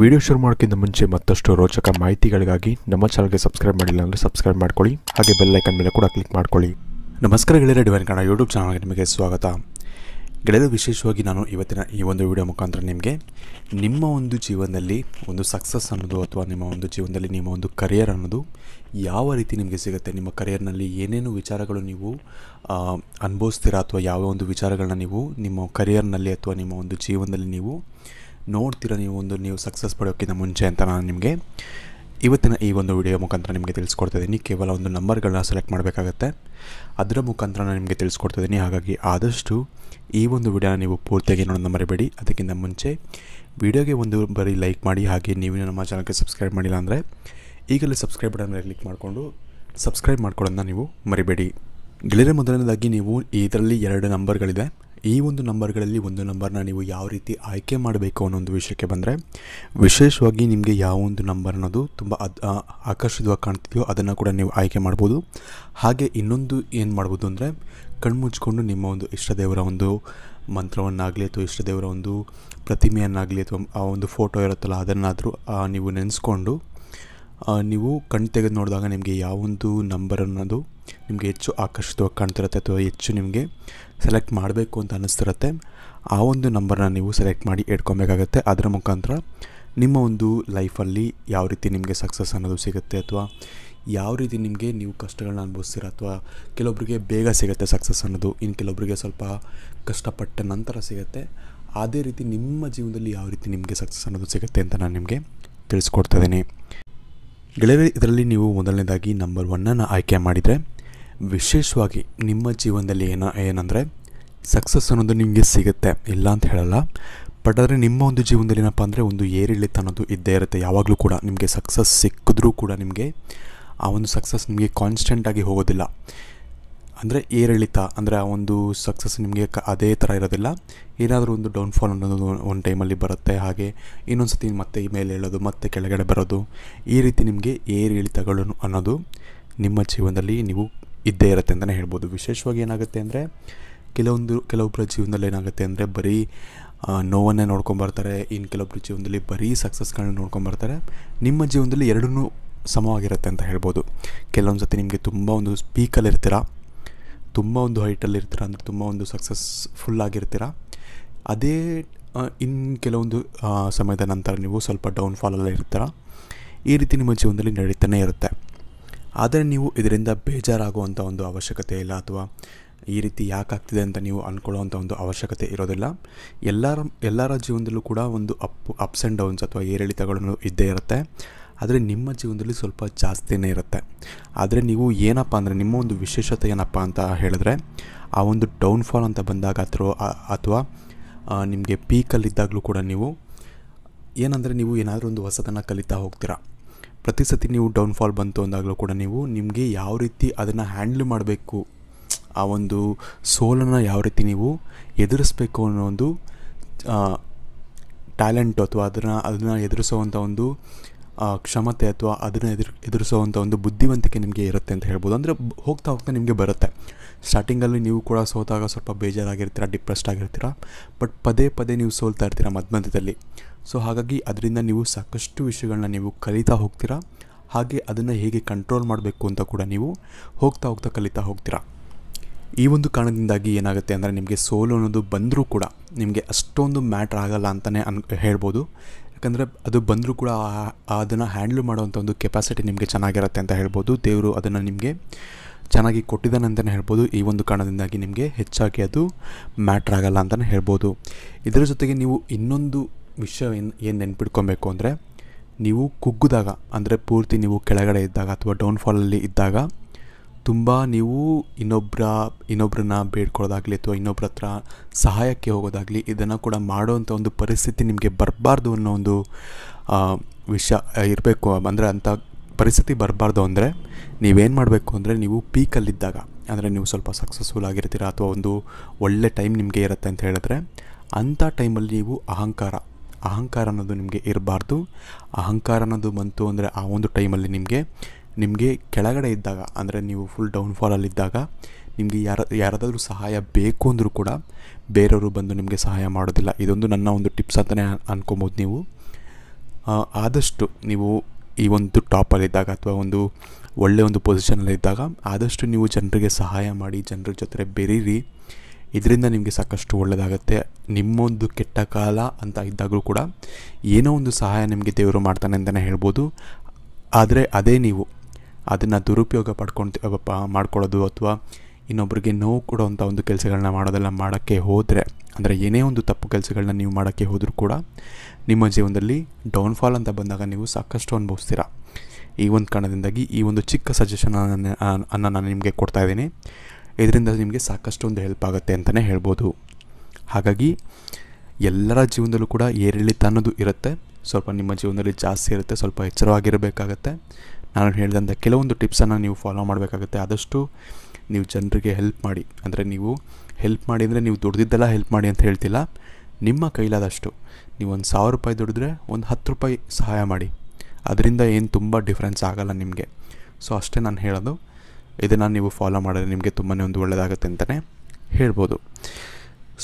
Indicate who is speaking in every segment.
Speaker 1: video ಶುರು ಮಾಡೋಕ್ಕಿಂತ ಮುಂಚೆ ಮತ್ತಷ್ಟು ರೋಚಕ ಮಾಹಿತಿಗಳಿಗಾಗಿ ನಮ್ಮ ಚಾನಲ್ಗೆ ಸಬ್ಸ್ಕ್ರೈಬ್ ಮಾಡಿಲ್ಲ ಅಂದರೆ ಸಬ್ಸ್ಕ್ರೈಬ್ ಮಾಡ್ಕೊಳ್ಳಿ ಹಾಗೆ ಬೆಲ್ಲೈಕನ್ ಮೇಲೆ ಕೂಡ ಕ್ಲಿಕ್ ಮಾಡ್ಕೊಳ್ಳಿ ನಮಸ್ಕಾರ ಗೆಳೆಯರ ಡಿವೈನ್ ಕನ್ನಡ ಯೂಟ್ಯೂಬ್ ಚಾನಲ್ಗೆ ನಿಮಗೆ ಸ್ವಾಗತ ಗೆಳೆಯರು ವಿಶೇಷವಾಗಿ ನಾನು ಇವತ್ತಿನ ಈ ಒಂದು ವಿಡಿಯೋ ಮುಖಾಂತರ ನಿಮಗೆ ನಿಮ್ಮ ಒಂದು ಜೀವನದಲ್ಲಿ ಒಂದು ಸಕ್ಸಸ್ ಅನ್ನೋದು ಅಥವಾ ನಿಮ್ಮ ಒಂದು ಜೀವನದಲ್ಲಿ ನಿಮ್ಮ ಒಂದು ಕರಿಯರ್ ಅನ್ನೋದು ಯಾವ ರೀತಿ ನಿಮಗೆ ಸಿಗುತ್ತೆ ನಿಮ್ಮ ಕರಿಯರ್ನಲ್ಲಿ ಏನೇನು ವಿಚಾರಗಳು ನೀವು ಅನುಭವಿಸ್ತೀರಾ ಅಥವಾ ಯಾವ ಒಂದು ವಿಚಾರಗಳನ್ನ ನೀವು ನಿಮ್ಮ ಕರಿಯರ್ನಲ್ಲಿ ಅಥವಾ ನಿಮ್ಮ ಒಂದು ಜೀವನದಲ್ಲಿ ನೀವು ನೋಡ್ತೀರ ನೀವು ಒಂದು ನೀವು ಸಕ್ಸಸ್ ಪಡೆಯೋಕ್ಕಿಂತ ಮುಂಚೆ ಅಂತ ನಾನು ನಿಮಗೆ ಇವತ್ತಿನ ಈ ಒಂದು ವಿಡಿಯೋ ಮುಖಾಂತರ ನಿಮಗೆ ತಿಳಿಸ್ಕೊಡ್ತಿದ್ದೀನಿ ಕೇವಲ ಒಂದು ನಂಬರ್ಗಳನ್ನ ಸೆಲೆಕ್ಟ್ ಮಾಡಬೇಕಾಗತ್ತೆ ಅದರ ಮುಖಾಂತರ ನಾನು ನಿಮಗೆ ತಿಳಿಸ್ಕೊಡ್ತಿದ್ದೀನಿ ಹಾಗಾಗಿ ಆದಷ್ಟು ಈ ಒಂದು ವಿಡಿಯೋನ ನೀವು ಪೂರ್ತಿಯಾಗಿ ನೋಡೋದನ್ನ ಮರಿಬೇಡಿ ಅದಕ್ಕಿಂತ ಮುಂಚೆ ವಿಡಿಯೋಗೆ ಒಂದು ಬಾರಿ ಲೈಕ್ ಮಾಡಿ ಹಾಗೆ ನೀವು ನಮ್ಮ ಚಾನಲ್ಗೆ ಸಬ್ಸ್ಕ್ರೈಬ್ ಮಾಡಿಲ್ಲ ಅಂದರೆ ಈಗಲೇ ಸಬ್ಸ್ಕ್ರೈಬ್ ಬಟನ್ ಮೇಲೆ ಕ್ಲಿಕ್ ಮಾಡಿಕೊಂಡು ಸಬ್ಸ್ಕ್ರೈಬ್ ಮಾಡ್ಕೊಳ್ಳೋದನ್ನ ನೀವು ಮರಿಬೇಡಿ ಗೆಳೆಯರ ಮೊದಲನೇದಾಗಿ ನೀವು ಇದರಲ್ಲಿ ಎರಡು ನಂಬರ್ಗಳಿದೆ ಈ ಒಂದು ನಂಬರ್ಗಳಲ್ಲಿ ಒಂದು ನಂಬರ್ನ ನೀವು ಯಾವ ರೀತಿ ಆಯ್ಕೆ ಮಾಡಬೇಕು ಅನ್ನೋ ಒಂದು ವಿಷಯಕ್ಕೆ ಬಂದರೆ ವಿಶೇಷವಾಗಿ ನಿಮಗೆ ಯಾವ ಒಂದು ನಂಬರ್ ಅನ್ನೋದು ತುಂಬ ಅದ್ ಆಕರ್ಷಿತವಾಗಿ ಕಾಣ್ತಿದೆಯೋ ಅದನ್ನು ಕೂಡ ನೀವು ಆಯ್ಕೆ ಮಾಡ್ಬೋದು ಹಾಗೆ ಇನ್ನೊಂದು ಏನು ಮಾಡ್ಬೋದು ಅಂದರೆ ಕಣ್ಮುಚ್ಕೊಂಡು ನಿಮ್ಮ ಒಂದು ಇಷ್ಟದೇವರ ಒಂದು ಮಂತ್ರವನ್ನಾಗಲಿ ಅಥವಾ ಇಷ್ಟದೇವರ ಒಂದು ಪ್ರತಿಮೆಯನ್ನಾಗಲಿ ಅಥವಾ ಆ ಒಂದು ಫೋಟೋ ಇರುತ್ತಲ್ಲ ಅದನ್ನಾದರೂ ನೀವು ನೆನೆಸ್ಕೊಂಡು ನೀವು ಕಣ್ಣು ತೆಗೆದು ನೋಡಿದಾಗ ನಿಮಗೆ ಯಾವೊಂದು ನಂಬರ್ ಅನ್ನೋದು ನಿಮಗೆ ಹೆಚ್ಚು ಆಕರ್ಷಿತವಾಗಿ ಕಾಣ್ತಿರುತ್ತೆ ಅಥವಾ ಹೆಚ್ಚು ನಿಮಗೆ ಸೆಲೆಕ್ಟ್ ಮಾಡಬೇಕು ಅಂತ ಅನ್ನಿಸ್ತಿರುತ್ತೆ ಆ ಒಂದು ನಂಬರ್ನ ನೀವು ಸೆಲೆಕ್ಟ್ ಮಾಡಿ ಇಟ್ಕೊಬೇಕಾಗತ್ತೆ ಅದರ ಮುಖಾಂತರ ನಿಮ್ಮ ಒಂದು ಲೈಫಲ್ಲಿ ಯಾವ ರೀತಿ ನಿಮಗೆ ಸಕ್ಸಸ್ ಅನ್ನೋದು ಸಿಗುತ್ತೆ ಅಥವಾ ಯಾವ ರೀತಿ ನಿಮಗೆ ನೀವು ಕಷ್ಟಗಳನ್ನ ಅನುಭವಿಸ್ತೀರ ಅಥವಾ ಕೆಲವೊಬ್ರಿಗೆ ಬೇಗ ಸಿಗುತ್ತೆ ಸಕ್ಸಸ್ ಅನ್ನೋದು ಇನ್ನು ಕೆಲವೊಬ್ರಿಗೆ ಸ್ವಲ್ಪ ಕಷ್ಟಪಟ್ಟ ನಂತರ ಸಿಗುತ್ತೆ ಅದೇ ರೀತಿ ನಿಮ್ಮ ಜೀವನದಲ್ಲಿ ಯಾವ ರೀತಿ ನಿಮಗೆ ಸಕ್ಸಸ್ ಅನ್ನೋದು ಸಿಗುತ್ತೆ ಅಂತ ನಾನು ನಿಮಗೆ ತಿಳಿಸ್ಕೊಡ್ತಾ ಇದ್ದೀನಿ ಗೆಳೆಯರ ಇದರಲ್ಲಿ ನೀವು ಮೊದಲನೇದಾಗಿ ನಂಬರ್ ಒನ್ನನ್ನು ಆಯ್ಕೆ ಮಾಡಿದರೆ ವಿಶೇಷವಾಗಿ ನಿಮ್ಮ ಜೀವನದಲ್ಲಿ ಏನ ಏನಂದರೆ ಸಕ್ಸಸ್ ಅನ್ನೋದು ನಿಮಗೆ ಸಿಗುತ್ತೆ ಇಲ್ಲ ಅಂತ ಹೇಳಲ್ಲ ಬಟ್ ಆದರೆ ನಿಮ್ಮ ಒಂದು ಜೀವನದಲ್ಲಿ ಏನಪ್ಪ ಅಂದರೆ ಒಂದು ಏರಿಳಿತ ಅನ್ನೋದು ಇದ್ದೇ ಇರುತ್ತೆ ಯಾವಾಗಲೂ ಕೂಡ ನಿಮಗೆ ಸಕ್ಸಸ್ ಸಿಕ್ಕಿದ್ರೂ ಕೂಡ ನಿಮಗೆ ಆ ಒಂದು ಸಕ್ಸಸ್ ನಿಮಗೆ ಕಾನ್ಸ್ಟೆಂಟಾಗಿ ಹೋಗೋದಿಲ್ಲ ಅಂದರೆ ಏರಿಳಿತ ಅಂದರೆ ಆ ಒಂದು ಸಕ್ಸಸ್ ನಿಮಗೆ ಕ ಅದೇ ಥರ ಇರೋದಿಲ್ಲ ಏನಾದರೂ ಒಂದು ಡೌನ್ಫಾಲ್ ಅನ್ನೋದು ಒಂದು ಟೈಮಲ್ಲಿ ಬರುತ್ತೆ ಹಾಗೆ ಇನ್ನೊಂದು ಸತಿ ಮತ್ತೆ ಮೇಲೆ ಹೇಳೋದು ಮತ್ತೆ ಕೆಳಗಡೆ ಬರೋದು ಈ ರೀತಿ ನಿಮಗೆ ಏರಿಳಿತಗಳು ಅನ್ನೋದು ನಿಮ್ಮ ಜೀವನದಲ್ಲಿ ನೀವು ಇದ್ದೇ ಇರುತ್ತೆ ಅಂತಲೇ ಹೇಳ್ಬೋದು ವಿಶೇಷವಾಗಿ ಏನಾಗುತ್ತೆ ಅಂದರೆ ಕೆಲವೊಂದು ಕೆಲವೊಬ್ಬರ ಜೀವನದಲ್ಲಿ ಏನಾಗುತ್ತೆ ಅಂದರೆ ಬರೀ ನೋವನ್ನೇ ನೋಡ್ಕೊಂಬರ್ತಾರೆ ಇನ್ನು ಕೆಲವೊಬ್ಬರ ಜೀವನದಲ್ಲಿ ಬರೀ ಸಕ್ಸಸ್ಗಳನ್ನ ನೋಡ್ಕೊಂಬರ್ತಾರೆ ನಿಮ್ಮ ಜೀವನದಲ್ಲಿ ಎರಡೂ ಸಮವಾಗಿರುತ್ತೆ ಅಂತ ಹೇಳ್ಬೋದು ಕೆಲವೊಂದು ಸತಿ ನಿಮಗೆ ತುಂಬ ಒಂದು ಇರ್ತೀರ ತುಂಬ ಒಂದು ಹೈಟಲ್ಲಿ ಇರ್ತೀರ ಅಂದರೆ ತುಂಬ ಒಂದು ಸಕ್ಸಸ್ಫುಲ್ ಆಗಿರ್ತೀರ ಅದೇ ಇನ್ನು ಕೆಲವೊಂದು ಸಮಯದ ನಂತರ ನೀವು ಸ್ವಲ್ಪ ಡೌನ್ಫಾಲಲ್ಲಿ ಇರ್ತೀರ ಈ ರೀತಿ ನಿಮ್ಮ ಜೀವನದಲ್ಲಿ ನಡೀತಾನೆ ಇರುತ್ತೆ ಆದರೆ ನೀವು ಇದರಿಂದ ಬೇಜಾರಾಗುವಂಥ ಒಂದು ಅವಶ್ಯಕತೆ ಇಲ್ಲ ಅಥವಾ ಈ ರೀತಿ ಯಾಕಾಗ್ತಿದೆ ಅಂತ ನೀವು ಅಂದ್ಕೊಳ್ಳೋವಂಥ ಒಂದು ಅವಶ್ಯಕತೆ ಇರೋದಿಲ್ಲ ಎಲ್ಲರ ಎಲ್ಲರ ಜೀವನದಲ್ಲೂ ಕೂಡ ಒಂದು ಅಪ್ ಅಪ್ಸ್ ಆ್ಯಂಡ್ ಡೌನ್ಸ್ ಅಥವಾ ಏರಿಳಿತಗಳನ್ನು ಇದ್ದೇ ಇರುತ್ತೆ ಆದರೆ ನಿಮ್ಮ ಜೀವನದಲ್ಲಿ ಸ್ವಲ್ಪ ಜಾಸ್ತಿನೇ ಇರುತ್ತೆ ಆದರೆ ನೀವು ಏನಪ್ಪ ಅಂದರೆ ನಿಮ್ಮ ಒಂದು ವಿಶೇಷತೆ ಏನಪ್ಪ ಅಂತ ಹೇಳಿದ್ರೆ ಆ ಒಂದು ಡೌನ್ಫಾಲ್ ಅಂತ ಬಂದಾಗ ಅಥವಾ ಅಥವಾ ನಿಮಗೆ ಪೀಕಲ್ಲಿದ್ದಾಗಲೂ ಕೂಡ ನೀವು ಏನಂದರೆ ನೀವು ಏನಾದರೂ ಒಂದು ಹೊಸತನ ಕಲಿತಾ ಹೋಗ್ತೀರಾ ಪ್ರತಿ ಸತಿ ನೀವು ಡೌನ್ಫಾಲ್ ಬಂತು ಅಂದಾಗಲೂ ಕೂಡ ನೀವು ನಿಮಗೆ ಯಾವ ರೀತಿ ಅದನ್ನು ಹ್ಯಾಂಡ್ಲ್ ಮಾಡಬೇಕು ಆ ಒಂದು ಸೋಲನ್ನು ಯಾವ ರೀತಿ ನೀವು ಎದುರಿಸ್ಬೇಕು ಅನ್ನೋ ಒಂದು ಟ್ಯಾಲೆಂಟು ಅಥವಾ ಅದನ್ನು ಅದನ್ನು ಎದುರಿಸುವಂಥ ಒಂದು ಕ್ಷಮತೆ ಅಥವಾ ಅದನ್ನು ಎದುರು ಎದುರಿಸೋವಂಥ ಒಂದು ಬುದ್ಧಿವಂತಿಕೆ ನಿಮಗೆ ಇರುತ್ತೆ ಅಂತ ಹೇಳ್ಬೋದು ಅಂದರೆ ಹೋಗ್ತಾ ಹೋಗ್ತಾ ನಿಮಗೆ ಬರುತ್ತೆ ಸ್ಟಾರ್ಟಿಂಗಲ್ಲಿ ನೀವು ಕೂಡ ಸೋತಾಗ ಸ್ವಲ್ಪ ಬೇಜಾರಾಗಿರ್ತೀರ ಡಿಪ್ರೆಸ್ಡ್ ಆಗಿರ್ತೀರ ಬಟ್ ಪದೇ ಪದೇ ನೀವು ಸೋಲ್ತಾ ಇರ್ತೀರ ಮಧ್ಯದಲ್ಲಿ ಸೊ ಹಾಗಾಗಿ ಅದರಿಂದ ನೀವು ಸಾಕಷ್ಟು ವಿಷಯಗಳನ್ನ ನೀವು ಕಲಿತಾ ಹೋಗ್ತೀರಾ ಹಾಗೆ ಅದನ್ನು ಹೇಗೆ ಕಂಟ್ರೋಲ್ ಮಾಡಬೇಕು ಅಂತ ಕೂಡ ನೀವು ಹೋಗ್ತಾ ಹೋಗ್ತಾ ಕಲಿತಾ ಹೋಗ್ತೀರಾ ಈ ಒಂದು ಕಾರಣದಿಂದಾಗಿ ಏನಾಗುತ್ತೆ ಅಂದರೆ ನಿಮಗೆ ಸೋಲು ಅನ್ನೋದು ಬಂದರೂ ಕೂಡ ನಿಮಗೆ ಅಷ್ಟೊಂದು ಮ್ಯಾಟ್ರ್ ಆಗಲ್ಲ ಅಂತಲೇ ಅನ್ ಹೇಳ್ಬೋದು ಯಾಕಂದರೆ ಅದು ಬಂದರೂ ಕೂಡ ಅದನ್ನು ಹ್ಯಾಂಡ್ಲ್ ಮಾಡೋವಂಥ ಒಂದು ಕೆಪಾಸಿಟಿ ನಿಮಗೆ ಚೆನ್ನಾಗಿರುತ್ತೆ ಅಂತ ಹೇಳ್ಬೋದು ದೇವರು ಅದನ್ನು ನಿಮಗೆ ಚೆನ್ನಾಗಿ ಕೊಟ್ಟಿದ್ದಾನೆ ಅಂತಲೇ ಹೇಳ್ಬೋದು ಈ ಒಂದು ಕಾರಣದಿಂದಾಗಿ ನಿಮಗೆ ಹೆಚ್ಚಾಗಿ ಅದು ಮ್ಯಾಟ್ರ್ ಆಗಲ್ಲ ಅಂತಲೇ ಹೇಳ್ಬೋದು ಇದರ ಜೊತೆಗೆ ನೀವು ಇನ್ನೊಂದು ವಿಷಯ ಏನು ಏನು ನೆನ್ಪಿಟ್ಕೊಬೇಕು ಅಂದರೆ ನೀವು ಕುಗ್ಗಿದಾಗ ಅಂದರೆ ಪೂರ್ತಿ ನೀವು ಕೆಳಗಡೆ ಇದ್ದಾಗ ಅಥವಾ ಡೌನ್ಫಾಲಲ್ಲಿ ಇದ್ದಾಗ ತುಂಬ ನೀವು ಇನ್ನೊಬ್ಬರ ಇನ್ನೊಬ್ಬರನ್ನ ಬೇಡ್ಕೊಳ್ಳೋದಾಗಲಿ ಅಥವಾ ಇನ್ನೊಬ್ಬರ ಹತ್ರ ಸಹಾಯಕ್ಕೆ ಹೋಗೋದಾಗಲಿ ಇದನ್ನು ಕೂಡ ಮಾಡೋವಂಥ ಒಂದು ಪರಿಸ್ಥಿತಿ ನಿಮಗೆ ಬರಬಾರ್ದು ಅನ್ನೋ ಒಂದು ವಿಷಯ ಇರಬೇಕು ಅಂದರೆ ಅಂಥ ಪರಿಸ್ಥಿತಿ ಬರಬಾರ್ದು ಅಂದರೆ ನೀವೇನು ಮಾಡಬೇಕು ಅಂದರೆ ನೀವು ಪೀಕಲ್ಲಿದ್ದಾಗ ಅಂದರೆ ನೀವು ಸ್ವಲ್ಪ ಸಕ್ಸಸ್ಫುಲ್ ಆಗಿರ್ತೀರ ಅಥವಾ ಒಂದು ಒಳ್ಳೆ ಟೈಮ್ ನಿಮಗೆ ಇರುತ್ತೆ ಅಂತ ಹೇಳಿದ್ರೆ ಅಂಥ ಟೈಮಲ್ಲಿ ನೀವು ಅಹಂಕಾರ ಅಹಂಕಾರ ಅನ್ನೋದು ನಿಮಗೆ ಇರಬಾರ್ದು ಅಹಂಕಾರ ಅನ್ನೋದು ಬಂತು ಅಂದರೆ ಆ ಒಂದು ಟೈಮಲ್ಲಿ ನಿಮಗೆ ನಿಮಗೆ ಕೆಳಗಡೆ ಇದ್ದಾಗ ಅಂದರೆ ನೀವು ಫುಲ್ ಡೌನ್ಫಾಲಲ್ಲಿದ್ದಾಗ ನಿಮಗೆ ಯಾರ ಯಾರಾದರೂ ಸಹಾಯ ಬೇಕು ಅಂದರೂ ಕೂಡ ಬೇರೆಯವರು ಬಂದು ನಿಮಗೆ ಸಹಾಯ ಮಾಡೋದಿಲ್ಲ ಇದೊಂದು ನನ್ನ ಒಂದು ಟಿಪ್ಸ್ ಅಂತಲೇ ಅನ್ಕೊಬೋದು ನೀವು ಆದಷ್ಟು ನೀವು ಈ ಒಂದು ಟಾಪಲ್ಲಿದ್ದಾಗ ಅಥವಾ ಒಂದು ಒಳ್ಳೆಯ ಒಂದು ಪೊಸಿಷನಲ್ಲಿದ್ದಾಗ ಆದಷ್ಟು ನೀವು ಜನರಿಗೆ ಸಹಾಯ ಮಾಡಿ ಜನರ ಜೊತೆ ಬೆರೀರಿ ಇದರಿಂದ ನಿಮಗೆ ಸಾಕಷ್ಟು ಒಳ್ಳೆಯದಾಗುತ್ತೆ ನಿಮ್ಮೊಂದು ಕೆಟ್ಟ ಕಾಲ ಅಂತ ಇದ್ದಾಗಲೂ ಕೂಡ ಏನೋ ಒಂದು ಸಹಾಯ ನಿಮಗೆ ದೇವರು ಮಾಡ್ತಾನೆ ಅಂತಲೇ ಹೇಳ್ಬೋದು ಆದರೆ ಅದೇ ನೀವು ಅದನ್ನು ದುರುಪಯೋಗ ಪಡ್ಕೊಂಡು ಮಾಡ್ಕೊಳ್ಳೋದು ಅಥವಾ ಇನ್ನೊಬ್ರಿಗೆ ನೋವು ಕೊಡುವಂಥ ಒಂದು ಕೆಲಸಗಳನ್ನ ಮಾಡೋದೆಲ್ಲ ಮಾಡೋಕ್ಕೆ ಹೋದರೆ ಅಂದರೆ ಏನೇ ಒಂದು ತಪ್ಪು ಕೆಲಸಗಳನ್ನ ನೀವು ಮಾಡೋಕ್ಕೆ ಹೋದರೂ ಕೂಡ ನಿಮ್ಮ ಜೀವನದಲ್ಲಿ ಡೌನ್ಫಾಲ್ ಅಂತ ಬಂದಾಗ ನೀವು ಸಾಕಷ್ಟು ಅನುಭವಿಸ್ತೀರ ಈ ಒಂದು ಕಾರಣದಿಂದಾಗಿ ಈ ಒಂದು ಚಿಕ್ಕ ಸಜೆಷನ್ ಅನ್ನು ನಾನು ನಿಮಗೆ ಕೊಡ್ತಾ ಇದ್ದೀನಿ ಇದರಿಂದ ನಿಮಗೆ ಸಾಕಷ್ಟು ಒಂದು ಹೆಲ್ಪ್ ಆಗುತ್ತೆ ಅಂತಲೇ ಹೇಳ್ಬೋದು ಹಾಗಾಗಿ ಎಲ್ಲರ ಜೀವನದಲ್ಲೂ ಕೂಡ ಏರಿಳಿತ ಅನ್ನೋದು ಇರುತ್ತೆ ಸ್ವಲ್ಪ ನಿಮ್ಮ ಜೀವನದಲ್ಲಿ ಜಾಸ್ತಿ ಇರುತ್ತೆ ಸ್ವಲ್ಪ ಎಚ್ಚರವಾಗಿರಬೇಕಾಗತ್ತೆ ನಾನು ಹೇಳಿದಂಥ ಕೆಲವೊಂದು ಟಿಪ್ಸನ್ನು ನೀವು ಫಾಲೋ ಮಾಡಬೇಕಾಗುತ್ತೆ ಆದಷ್ಟು ನೀವು ಜನರಿಗೆ ಹೆಲ್ಪ್ ಮಾಡಿ ಅಂದರೆ ನೀವು ಹೆಲ್ಪ್ ಮಾಡಿ ಅಂದರೆ ನೀವು ದುಡ್ದಿದ್ದೆಲ್ಲ ಹೆಲ್ಪ್ ಮಾಡಿ ಅಂತ ಹೇಳ್ತಿಲ್ಲ ನಿಮ್ಮ ಕೈಲಾದಷ್ಟು ನೀವು ಒಂದು ಸಾವಿರ ರೂಪಾಯಿ ದುಡಿದ್ರೆ ಒಂದು ಹತ್ತು ರೂಪಾಯಿ ಸಹಾಯ ಮಾಡಿ ಅದರಿಂದ ಏನು ತುಂಬ ಡಿಫ್ರೆನ್ಸ್ ಆಗೋಲ್ಲ ನಿಮಗೆ ಸೊ ಅಷ್ಟೇ ನಾನು ಹೇಳೋದು ಇದನ್ನು ನೀವು ಫಾಲೋ ಮಾಡಿದ್ರೆ ನಿಮಗೆ ತುಂಬಾ ಒಂದು ಒಳ್ಳೆಯದಾಗುತ್ತೆ ಅಂತಲೇ ಹೇಳ್ಬೋದು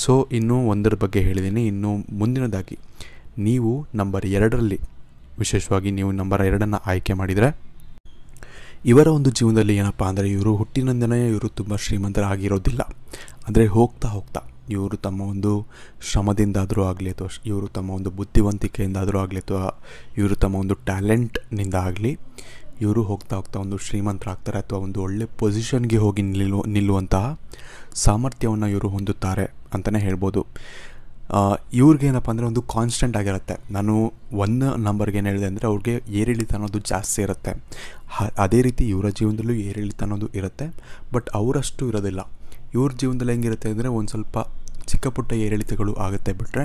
Speaker 1: ಸೊ ಇನ್ನೂ ಒಂದರ ಬಗ್ಗೆ ಹೇಳಿದ್ದೀನಿ ಇನ್ನು ಮುಂದಿನದಾಗಿ ನೀವು ನಂಬರ್ ಎರಡರಲ್ಲಿ ವಿಶೇಷವಾಗಿ ನೀವು ನಂಬರ್ ಎರಡನ್ನು ಆಯ್ಕೆ ಮಾಡಿದರೆ ಇವರ ಒಂದು ಜೀವನದಲ್ಲಿ ಏನಪ್ಪ ಅಂದರೆ ಇವರು ಹುಟ್ಟಿನಂದನೇ ಇವರು ತುಂಬ ಶ್ರೀಮಂತರಾಗಿರೋದಿಲ್ಲ ಅಂದರೆ ಹೋಗ್ತಾ ಹೋಗ್ತಾ ಇವರು ತಮ್ಮ ಒಂದು ಶ್ರಮದಿಂದಾದರೂ ಆಗಲಿ ಅಥವಾ ಇವರು ತಮ್ಮ ಒಂದು ಬುದ್ಧಿವಂತಿಕೆಯಿಂದಾದರೂ ಆಗಲಿ ಅಥವಾ ಇವರು ತಮ್ಮ ಒಂದು ಟ್ಯಾಲೆಂಟ್ನಿಂದ ಆಗಲಿ ಇವರು ಹೋಗ್ತಾ ಹೋಗ್ತಾ ಒಂದು ಶ್ರೀಮಂತರಾಗ್ತಾರೆ ಅಥವಾ ಒಂದು ಒಳ್ಳೆ ಪೊಸಿಷನ್ಗೆ ಹೋಗಿ ನಿಲ್ಲುವ ನಿಲ್ಲುವಂತಹ ಸಾಮರ್ಥ್ಯವನ್ನು ಇವರು ಹೊಂದುತ್ತಾರೆ ಅಂತಲೇ ಹೇಳ್ಬೋದು ಏನಪ್ಪ ಅಂದರೆ ಒಂದು ಕಾನ್ಸ್ಟೆಂಟ್ ಆಗಿರುತ್ತೆ ನಾನು ಒಂದು ನಂಬರ್ಗೆ ಏನು ಹೇಳಿದೆ ಅಂದರೆ ಅವ್ರಿಗೆ ಏರಿಳಿತ ಅನ್ನೋದು ಜಾಸ್ತಿ ಇರುತ್ತೆ ಹ ಅದೇ ರೀತಿ ಇವರ ಜೀವನದಲ್ಲೂ ಏರಿಳಿತ ಅನ್ನೋದು ಇರುತ್ತೆ ಬಟ್ ಅವರಷ್ಟು ಇರೋದಿಲ್ಲ ಇವ್ರ ಜೀವನದಲ್ಲಿ ಹೆಂಗಿರುತ್ತೆ ಅಂದರೆ ಒಂದು ಸ್ವಲ್ಪ ಚಿಕ್ಕ ಪುಟ್ಟ ಏರಿಳಿತಗಳು ಆಗುತ್ತೆ ಬಿಟ್ಟರೆ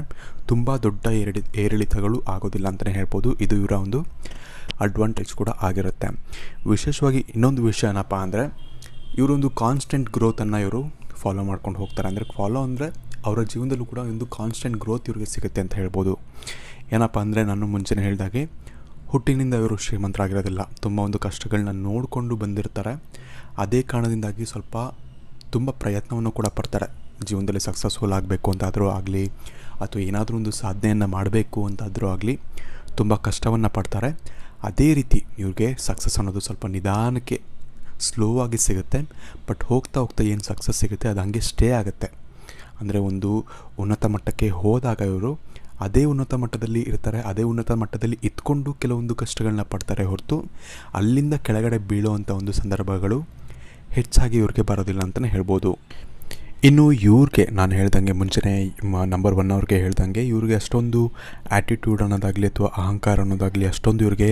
Speaker 1: ತುಂಬ ದೊಡ್ಡ ಏರಿಳಿ ಏರಿಳಿತಗಳು ಆಗೋದಿಲ್ಲ ಅಂತಲೇ ಹೇಳ್ಬೋದು ಇದು ಇವರ ಒಂದು ಅಡ್ವಾಂಟೇಜ್ ಕೂಡ ಆಗಿರುತ್ತೆ ವಿಶೇಷವಾಗಿ ಇನ್ನೊಂದು ವಿಷಯ ಏನಪ್ಪ ಅಂದರೆ ಇವರೊಂದು ಕಾನ್ಸ್ಟೆಂಟ್ ಗ್ರೋತನ್ನು ಇವರು ಫಾಲೋ ಮಾಡ್ಕೊಂಡು ಹೋಗ್ತಾರೆ ಅಂದರೆ ಫಾಲೋ ಅಂದರೆ ಅವರ ಜೀವನದಲ್ಲೂ ಕೂಡ ಒಂದು ಕಾನ್ಸ್ಟೆಂಟ್ ಗ್ರೋತ್ ಇವ್ರಿಗೆ ಸಿಗುತ್ತೆ ಅಂತ ಹೇಳ್ಬೋದು ಏನಪ್ಪ ಅಂದರೆ ನಾನು ಮುಂಚೆನೇ ಹೇಳಿದಾಗೆ ಹುಟ್ಟಿನಿಂದ ಇವರು ಶ್ರೀಮಂತರಾಗಿರೋದಿಲ್ಲ ತುಂಬ ಒಂದು ಕಷ್ಟಗಳನ್ನ ನೋಡಿಕೊಂಡು ಬಂದಿರ್ತಾರೆ ಅದೇ ಕಾರಣದಿಂದಾಗಿ ಸ್ವಲ್ಪ ತುಂಬ ಪ್ರಯತ್ನವನ್ನು ಕೂಡ ಪಡ್ತಾರೆ ಜೀವನದಲ್ಲಿ ಸಕ್ಸಸ್ಫುಲ್ ಆಗಬೇಕು ಅಂತಾದರೂ ಆಗಲಿ ಅಥವಾ ಏನಾದರೂ ಒಂದು ಸಾಧನೆಯನ್ನು ಮಾಡಬೇಕು ಅಂತಾದರೂ ಆಗಲಿ ತುಂಬ ಕಷ್ಟವನ್ನು ಪಡ್ತಾರೆ ಅದೇ ರೀತಿ ಇವ್ರಿಗೆ ಸಕ್ಸಸ್ ಅನ್ನೋದು ಸ್ವಲ್ಪ ನಿಧಾನಕ್ಕೆ ಸ್ಲೋ ಆಗಿ ಸಿಗುತ್ತೆ ಬಟ್ ಹೋಗ್ತಾ ಹೋಗ್ತಾ ಏನು ಸಕ್ಸಸ್ ಸಿಗುತ್ತೆ ಅದು ಹಾಗೆ ಸ್ಟೇ ಆಗುತ್ತೆ ಅಂದರೆ ಒಂದು ಉನ್ನತ ಮಟ್ಟಕ್ಕೆ ಹೋದಾಗ ಇವರು ಅದೇ ಉನ್ನತ ಮಟ್ಟದಲ್ಲಿ ಇರ್ತಾರೆ ಅದೇ ಉನ್ನತ ಮಟ್ಟದಲ್ಲಿ ಇತ್ಕೊಂಡು ಕೆಲವೊಂದು ಕಷ್ಟಗಳನ್ನ ಪಡ್ತಾರೆ ಹೊರತು ಅಲ್ಲಿಂದ ಕೆಳಗಡೆ ಬೀಳುವಂಥ ಒಂದು ಸಂದರ್ಭಗಳು ಹೆಚ್ಚಾಗಿ ಇವ್ರಿಗೆ ಬರೋದಿಲ್ಲ ಅಂತಲೇ ಹೇಳ್ಬೋದು ಇನ್ನು ಇವ್ರಿಗೆ ನಾನು ಹೇಳ್ದಂಗೆ ಮುಂಚೆನೇ ನಂಬರ್ ಒನ್ ಅವ್ರಿಗೆ ಹೇಳ್ದಂಗೆ ಇವ್ರಿಗೆ ಅಷ್ಟೊಂದು ಆ್ಯಟಿಟ್ಯೂಡ್ ಅನ್ನೋದಾಗಲಿ ಅಥವಾ ಅಹಂಕಾರ ಅನ್ನೋದಾಗಲಿ ಅಷ್ಟೊಂದು ಇವ್ರಿಗೆ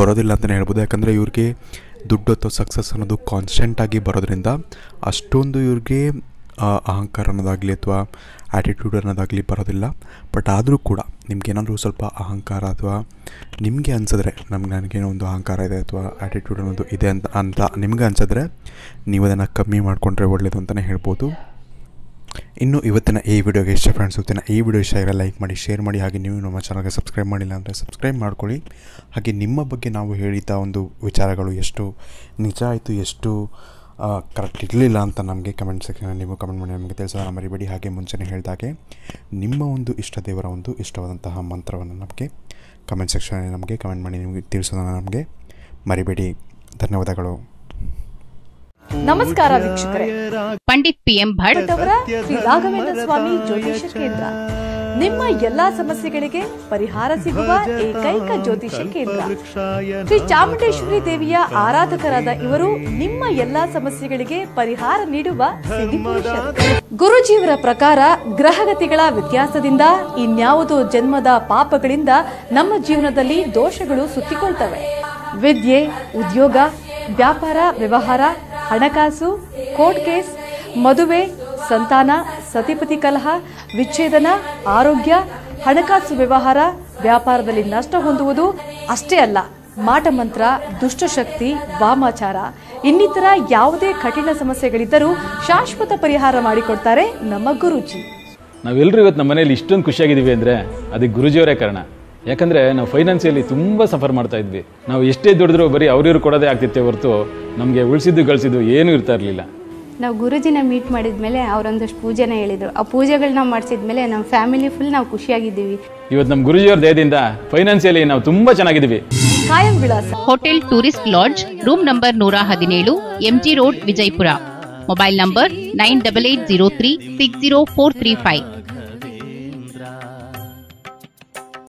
Speaker 1: ಬರೋದಿಲ್ಲ ಅಂತಲೇ ಹೇಳ್ಬೋದು ಯಾಕಂದರೆ ಇವ್ರಿಗೆ ದುಡ್ಡು ಅಥವಾ ಸಕ್ಸಸ್ ಅನ್ನೋದು ಕಾನ್ಸ್ಟೆಂಟಾಗಿ ಬರೋದ್ರಿಂದ ಅಷ್ಟೊಂದು ಇವ್ರಿಗೆ ಅಹಂಕಾರ ಅನ್ನೋದಾಗಲಿ ಅಥವಾ ಆ್ಯಟಿಟ್ಯೂಡ್ ಅನ್ನೋದಾಗಲಿ ಬರೋದಿಲ್ಲ ಬಟ್ ಆದರೂ ಕೂಡ ನಿಮ್ಗೇನಾದರೂ ಸ್ವಲ್ಪ ಅಹಂಕಾರ ಅಥವಾ ನಿಮಗೆ ಅನಿಸಿದ್ರೆ ನಮ್ಗೆ ನನಗೇನೋ ಒಂದು ಅಹಂಕಾರ ಇದೆ ಅಥವಾ ಆ್ಯಟಿಟ್ಯೂಡ್ ಅನ್ನೋದು ಇದೆ ಅಂತ ಅಂತ ನಿಮ್ಗೆ ಅನಿಸಿದ್ರೆ ನೀವು ಅದನ್ನು ಕಮ್ಮಿ ಮಾಡಿಕೊಂಡ್ರೆ ಒಳ್ಳೇದು ಅಂತಲೇ ಹೇಳ್ಬೋದು ಇನ್ನು ಇವತ್ತಿನ ಈ ವಿಡಿಯೋಗೆ ಇಷ್ಟ ಫ್ರೆಂಡ್ಸ್ ಇವತ್ತಿನ ಈ ವಿಡಿಯೋ ಇಷ್ಟ ಆಗಿರೋ ಲೈಕ್ ಮಾಡಿ ಶೇರ್ ಮಾಡಿ ಹಾಗೆ ನೀವು ನಮ್ಮ ಚಾನಲ್ಗೆ ಸಬ್ಸ್ಕ್ರೈಬ್ ಮಾಡಿಲ್ಲ ಅಂದರೆ ಸಬ್ಸ್ಕ್ರೈಬ್ ಮಾಡ್ಕೊಳ್ಳಿ ಹಾಗೆ ನಿಮ್ಮ ಬಗ್ಗೆ ನಾವು ಹೇಳಿದ ಒಂದು ವಿಚಾರಗಳು ಎಷ್ಟು ನಿಜ ಆಯಿತು ಎಷ್ಟು ಕರೆಕ್ಟ್ ಇರಲಿಲ್ಲ ಅಂತ ನಮಗೆ ಕಮೆಂಟ್ ಸೆಕ್ಷನ್ ನೀವು ಕಮೆಂಟ್ ಮಾಡಿ ನಮಗೆ ತಿಳಿಸೋದನ್ನು ಮರಿಬೇಡಿ ಹಾಗೆ ಮುಂಚೆನೇ ಹೇಳಿದಾಗೆ ನಿಮ್ಮ ಒಂದು ಇಷ್ಟ ದೇವರ ಒಂದು ಇಷ್ಟವಾದಂತಹ ಮಂತ್ರವನ್ನು ನಮಗೆ ಕಮೆಂಟ್ ಸೆಕ್ಷನಲ್ಲಿ ನಮಗೆ ಕಮೆಂಟ್ ಮಾಡಿ ನಿಮಗೆ ತಿಳಿಸೋದನ್ನು ನಮಗೆ ಮರಿಬೇಡಿ ಧನ್ಯವಾದಗಳು
Speaker 2: ನಮಸ್ಕಾರ ವೀಕ್ಷಕರೇ
Speaker 1: ಪಂಡಿತ್ ಪಿ ಎಂ ಭಟ್ ಅವರ ಸ್ವಾಮಿ ಜ್ಯೋತಿಷ ಕೇಂದ್ರ ನಿಮ್ಮ ಎಲ್ಲಾ ಸಮಸ್ಯೆಗಳಿಗೆ ಪರಿಹಾರ ಸಿಗುವ ಏಕೈಕ ಜ್ಯೋತಿಷ ಕೇಂದ್ರ ಶ್ರೀ ಚಾಮುಂಡೇಶ್ವರಿ ದೇವಿಯ ಆರಾಧಕರಾದ ಇವರು ನಿಮ್ಮ ಎಲ್ಲಾ ಸಮಸ್ಯೆಗಳಿಗೆ ಪರಿಹಾರ ನೀಡುವ ಗುರುಜೀವರ ಪ್ರಕಾರ ಗ್ರಹಗತಿಗಳ ವ್ಯತ್ಯಾಸದಿಂದ ಇನ್ಯಾವುದೋ ಜನ್ಮದ ಪಾಪಗಳಿಂದ ನಮ್ಮ ಜೀವನದಲ್ಲಿ ದೋಷಗಳು ಸುತ್ತಿಕೊಳ್ತವೆ ವಿದ್ಯೆ ಉದ್ಯೋಗ ವ್ಯಾಪಾರ ವ್ಯವಹಾರ ಹಣಕಾಸು ಕೋರ್ಟ್ ಕೇಸ್ ಮದುವೆ ಸಂತಾನ ಸತಿಪತಿ ಕಲಹ ವಿಚ್ಛೇದನ ಆರೋಗ್ಯ ಹಣಕಾಸು ವ್ಯವಹಾರ ವ್ಯಾಪಾರದಲ್ಲಿ ನಷ್ಟ ಹೊಂದುವುದು ಅಷ್ಟೇ ಅಲ್ಲ ಮಾಟಮಂತ್ರ ದುಷ್ಟಶಕ್ತಿ ವಾಮಾಚಾರ ಇನ್ನಿತರ ಯಾವುದೇ ಕಠಿಣ ಸಮಸ್ಯೆಗಳಿದ್ದರೂ ಶಾಶ್ವತ ಪರಿಹಾರ ಮಾಡಿಕೊಡ್ತಾರೆ ನಮ್ಮ ಗುರುಜಿ ನಾವೆಲ್ಲರೂ ಇವತ್ತು ನಮ್ಮ ಮನೆಯಲ್ಲಿ ಇಷ್ಟೊಂದು ಖುಷಿಯಾಗಿದ್ದೀವಿ ಅಂದರೆ ಅದಕ್ಕೆ ಗುರುಜಿಯವರೇ ಕಾರಣ ಯಾಕಂದರೆ ನಾವು ಫೈನಾನ್ಸಿಯಲ್ಲಿ ತುಂಬ ಸಫರ್ ಮಾಡ್ತಾ ಇದ್ವಿ ನಾವು ಎಷ್ಟೇ ದುಡಿದ್ರೂ ಬರೀ ಅವ್ರಿವ್ರು ಕೊಡೋದೇ ಆಗ್ತಿತ್ತೆ ಹೊರತು ನಮಗೆ ಉಳಿಸಿದ್ದು ಗಳಿಸಿದ್ದು ಏನೂ ಇರ್ತಾ ಇರಲಿಲ್ಲ ನಾವು ಗುರುಜಿನ ಮೀಟ್ ಮಾಡಿದ ಮೇಲೆ ಅವರೊಂದಷ್ಟು ಪೂಜೆನ ಹೇಳಿದರು ಆ ಪೂಜೆಗಳನ್ನ ಮಾಡಿಸಿದ ಮೇಲೆ ನಮ್ಮ ಫ್ಯಾಮಿಲಿ ಫುಲ್ ನಾವು ಖುಷಿಯಾಗಿದ್ದೀವಿ ಇವತ್ತು ನಮ್ಮ ಗುರುಜಿಯವ್ರ ದೇಹದಿಂದ ಫೈನಾನ್ಸಿಯಲಿ ನಾವು ತುಂಬಾ ಚೆನ್ನಾಗಿದ್ದೀವಿ ಕಾಯಂ ವಿಳಾಸ hotel tourist lodge room number ನೂರ ಹದಿನೇಳು MG road Vijayapura mobile number nine double eight zero three six zero four three five